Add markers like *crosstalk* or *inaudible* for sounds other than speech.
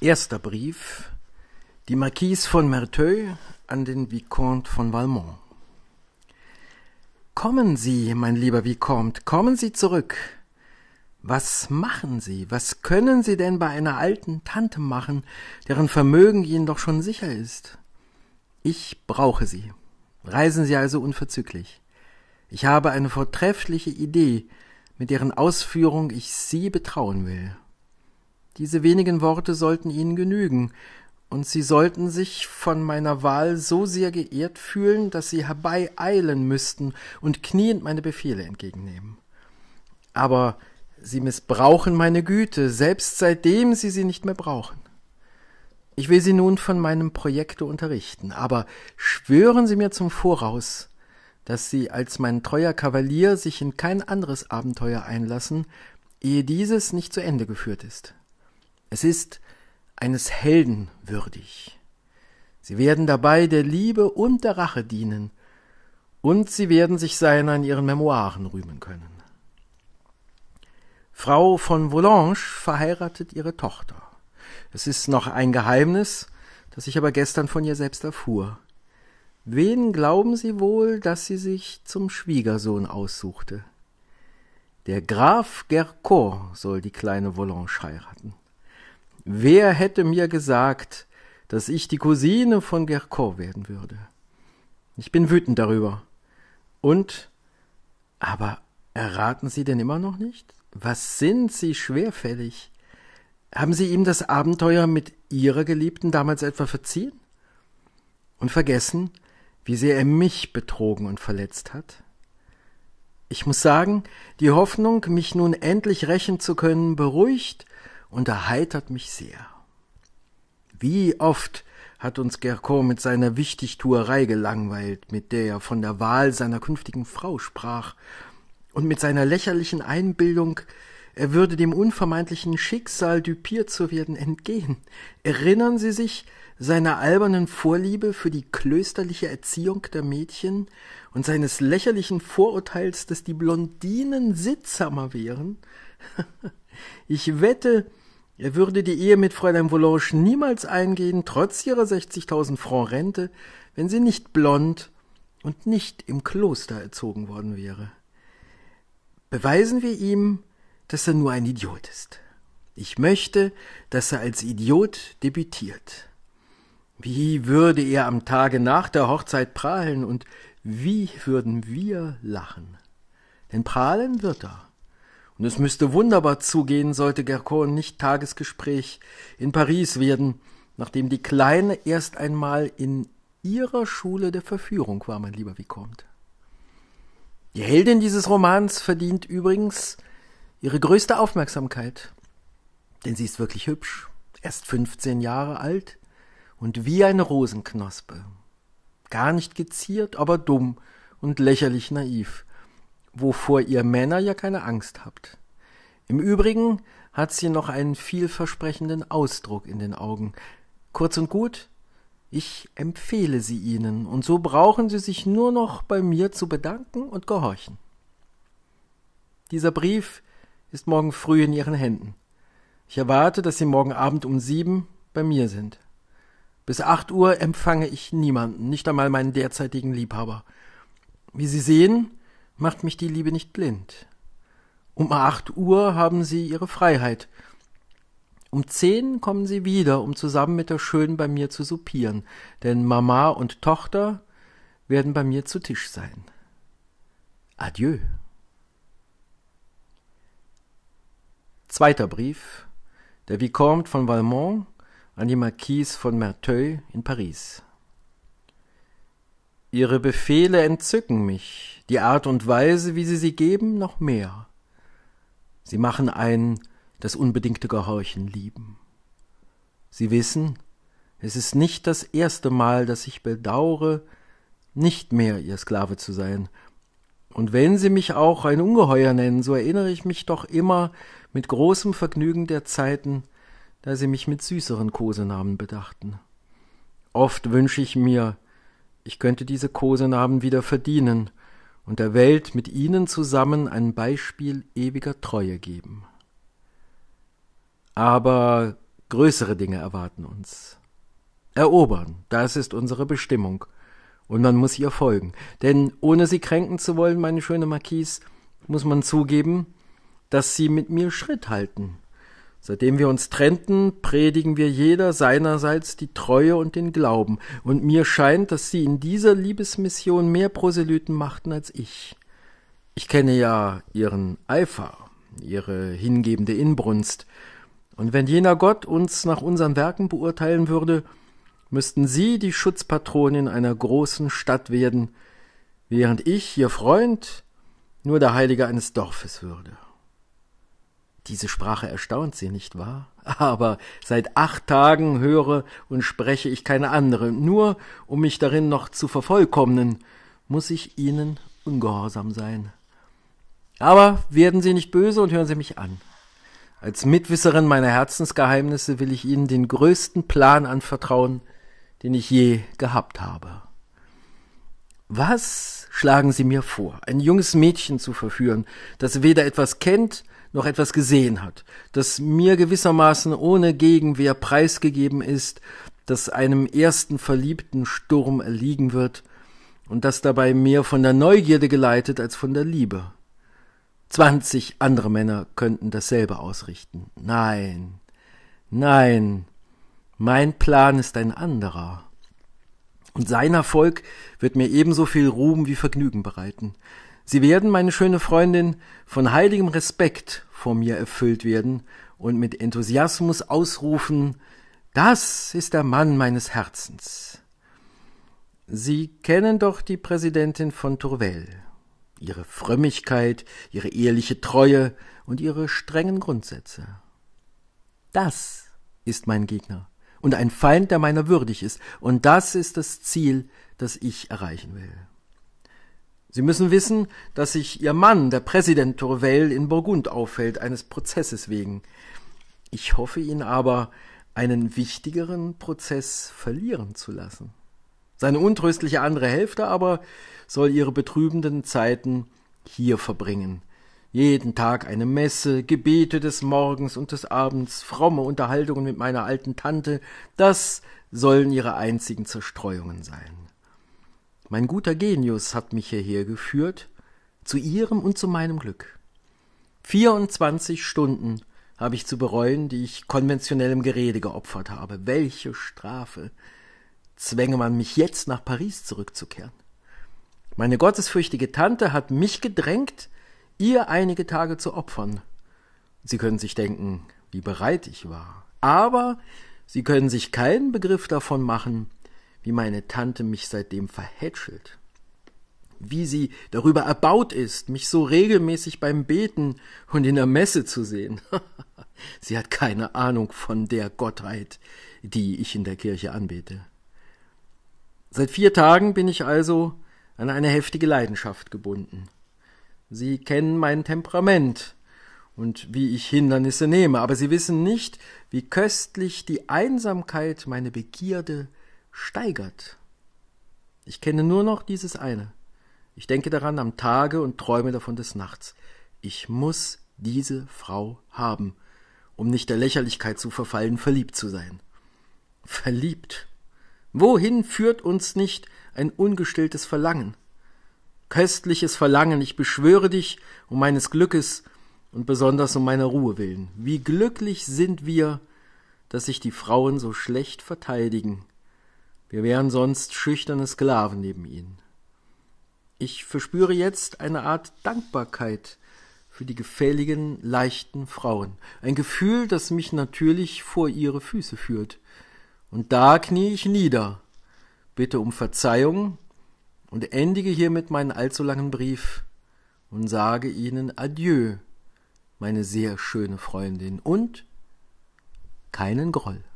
Erster Brief Die Marquise von Merteuil an den Vicomte von Valmont Kommen Sie, mein lieber Vicomte, kommen Sie zurück. Was machen Sie, was können Sie denn bei einer alten Tante machen, deren Vermögen Ihnen doch schon sicher ist? Ich brauche Sie. Reisen Sie also unverzüglich. Ich habe eine vortreffliche Idee, mit deren Ausführung ich Sie betrauen will. Diese wenigen Worte sollten ihnen genügen, und sie sollten sich von meiner Wahl so sehr geehrt fühlen, dass sie herbeieilen müssten und kniend meine Befehle entgegennehmen. Aber sie missbrauchen meine Güte, selbst seitdem sie sie nicht mehr brauchen. Ich will sie nun von meinem Projekte unterrichten, aber schwören sie mir zum Voraus, dass sie als mein treuer Kavalier sich in kein anderes Abenteuer einlassen, ehe dieses nicht zu Ende geführt ist. Es ist eines Helden würdig. Sie werden dabei der Liebe und der Rache dienen, und sie werden sich seiner in ihren Memoiren rühmen können. Frau von Volange verheiratet ihre Tochter. Es ist noch ein Geheimnis, das ich aber gestern von ihr selbst erfuhr. Wen glauben Sie wohl, dass sie sich zum Schwiegersohn aussuchte? Der Graf Gercourt soll die kleine Volange heiraten. Wer hätte mir gesagt, dass ich die Cousine von Gerkor werden würde? Ich bin wütend darüber. Und, aber erraten Sie denn immer noch nicht? Was sind Sie schwerfällig? Haben Sie ihm das Abenteuer mit Ihrer Geliebten damals etwa verziehen? Und vergessen, wie sehr er mich betrogen und verletzt hat? Ich muss sagen, die Hoffnung, mich nun endlich rächen zu können, beruhigt und erheitert mich sehr. Wie oft hat uns Gercot mit seiner Wichtigtuerei gelangweilt, mit der er von der Wahl seiner künftigen Frau sprach, und mit seiner lächerlichen Einbildung, er würde dem unvermeidlichen Schicksal, düpiert zu werden, entgehen. Erinnern Sie sich seiner albernen Vorliebe für die klösterliche Erziehung der Mädchen und seines lächerlichen Vorurteils, dass die Blondinen sittsamer wären? *laughs* Ich wette, er würde die Ehe mit Fräulein Volange niemals eingehen, trotz ihrer 60.000 Franc Rente, wenn sie nicht blond und nicht im Kloster erzogen worden wäre. Beweisen wir ihm, dass er nur ein Idiot ist. Ich möchte, dass er als Idiot debütiert. Wie würde er am Tage nach der Hochzeit prahlen und wie würden wir lachen? Denn prahlen wird er. Und es müsste wunderbar zugehen, sollte Gercon nicht Tagesgespräch in Paris werden, nachdem die Kleine erst einmal in ihrer Schule der Verführung war, mein lieber Vicomte. Die Heldin dieses Romans verdient übrigens ihre größte Aufmerksamkeit, denn sie ist wirklich hübsch, erst 15 Jahre alt und wie eine Rosenknospe. Gar nicht geziert, aber dumm und lächerlich naiv wovor ihr Männer ja keine Angst habt. Im Übrigen hat sie noch einen vielversprechenden Ausdruck in den Augen. Kurz und gut, ich empfehle sie Ihnen, und so brauchen Sie sich nur noch bei mir zu bedanken und gehorchen. Dieser Brief ist morgen früh in Ihren Händen. Ich erwarte, dass Sie morgen Abend um sieben bei mir sind. Bis acht Uhr empfange ich niemanden, nicht einmal meinen derzeitigen Liebhaber. Wie Sie sehen, macht mich die Liebe nicht blind. Um acht Uhr haben sie ihre Freiheit. Um zehn kommen sie wieder, um zusammen mit der Schönen bei mir zu soupieren, denn Mama und Tochter werden bei mir zu Tisch sein. Adieu. Zweiter Brief der Vicomte von Valmont an die Marquise von Merteuil in Paris. Ihre Befehle entzücken mich, die Art und Weise, wie Sie sie geben, noch mehr. Sie machen ein das unbedingte Gehorchen lieben. Sie wissen, es ist nicht das erste Mal, dass ich bedaure, nicht mehr Ihr Sklave zu sein. Und wenn Sie mich auch ein Ungeheuer nennen, so erinnere ich mich doch immer mit großem Vergnügen der Zeiten, da Sie mich mit süßeren Kosenamen bedachten. Oft wünsche ich mir, ich könnte diese Kosenamen wieder verdienen und der Welt mit ihnen zusammen ein Beispiel ewiger Treue geben. Aber größere Dinge erwarten uns. Erobern, das ist unsere Bestimmung, und man muss ihr folgen, denn ohne sie kränken zu wollen, meine schöne Marquise, muss man zugeben, dass sie mit mir Schritt halten Seitdem wir uns trennten, predigen wir jeder seinerseits die Treue und den Glauben, und mir scheint, dass Sie in dieser Liebesmission mehr Proselyten machten als ich. Ich kenne ja Ihren Eifer, Ihre hingebende Inbrunst, und wenn jener Gott uns nach unseren Werken beurteilen würde, müssten Sie die Schutzpatronin einer großen Stadt werden, während ich, Ihr Freund, nur der Heilige eines Dorfes würde. Diese Sprache erstaunt sie, nicht wahr? Aber seit acht Tagen höre und spreche ich keine andere, nur um mich darin noch zu vervollkommnen, muss ich ihnen ungehorsam sein. Aber werden Sie nicht böse und hören Sie mich an. Als Mitwisserin meiner Herzensgeheimnisse will ich Ihnen den größten Plan anvertrauen, den ich je gehabt habe. Was schlagen Sie mir vor, ein junges Mädchen zu verführen, das weder etwas kennt noch etwas gesehen hat, das mir gewissermaßen ohne Gegenwehr preisgegeben ist, das einem ersten verliebten Sturm erliegen wird und das dabei mehr von der Neugierde geleitet als von der Liebe. Zwanzig andere Männer könnten dasselbe ausrichten. Nein, nein, mein Plan ist ein anderer. Und sein Erfolg wird mir ebenso viel Ruhm wie Vergnügen bereiten. Sie werden, meine schöne Freundin, von heiligem Respekt vor mir erfüllt werden und mit Enthusiasmus ausrufen, das ist der Mann meines Herzens. Sie kennen doch die Präsidentin von Tourvel, ihre Frömmigkeit, ihre ehrliche Treue und ihre strengen Grundsätze. Das ist mein Gegner und ein Feind, der meiner würdig ist, und das ist das Ziel, das ich erreichen will. Sie müssen wissen, dass sich Ihr Mann, der Präsident Tourvel, in Burgund aufhält, eines Prozesses wegen. Ich hoffe ihn aber, einen wichtigeren Prozess verlieren zu lassen. Seine untröstliche andere Hälfte aber soll ihre betrübenden Zeiten hier verbringen. Jeden Tag eine Messe, Gebete des Morgens und des Abends, fromme Unterhaltungen mit meiner alten Tante, das sollen ihre einzigen Zerstreuungen sein. Mein guter Genius hat mich hierher geführt, zu ihrem und zu meinem Glück. 24 Stunden habe ich zu bereuen, die ich konventionellem Gerede geopfert habe. Welche Strafe! Zwänge man mich jetzt nach Paris zurückzukehren. Meine gottesfürchtige Tante hat mich gedrängt, ihr einige Tage zu opfern. Sie können sich denken, wie bereit ich war. Aber Sie können sich keinen Begriff davon machen, wie meine Tante mich seitdem verhätschelt, wie sie darüber erbaut ist, mich so regelmäßig beim Beten und in der Messe zu sehen. *laughs* sie hat keine Ahnung von der Gottheit, die ich in der Kirche anbete. Seit vier Tagen bin ich also an eine heftige Leidenschaft gebunden. Sie kennen mein Temperament und wie ich Hindernisse nehme, aber sie wissen nicht, wie köstlich die Einsamkeit meine Begierde steigert. Ich kenne nur noch dieses eine. Ich denke daran am Tage und träume davon des Nachts. Ich muss diese Frau haben, um nicht der Lächerlichkeit zu verfallen, verliebt zu sein. Verliebt. Wohin führt uns nicht ein ungestilltes Verlangen? Köstliches Verlangen, ich beschwöre dich um meines Glückes und besonders um meiner Ruhe willen. Wie glücklich sind wir, dass sich die Frauen so schlecht verteidigen. Wir wären sonst schüchterne Sklaven neben ihnen. Ich verspüre jetzt eine Art Dankbarkeit für die gefälligen, leichten Frauen, ein Gefühl, das mich natürlich vor ihre Füße führt. Und da knie ich nieder, bitte um Verzeihung und endige hiermit meinen allzu langen Brief und sage Ihnen Adieu, meine sehr schöne Freundin, und keinen Groll.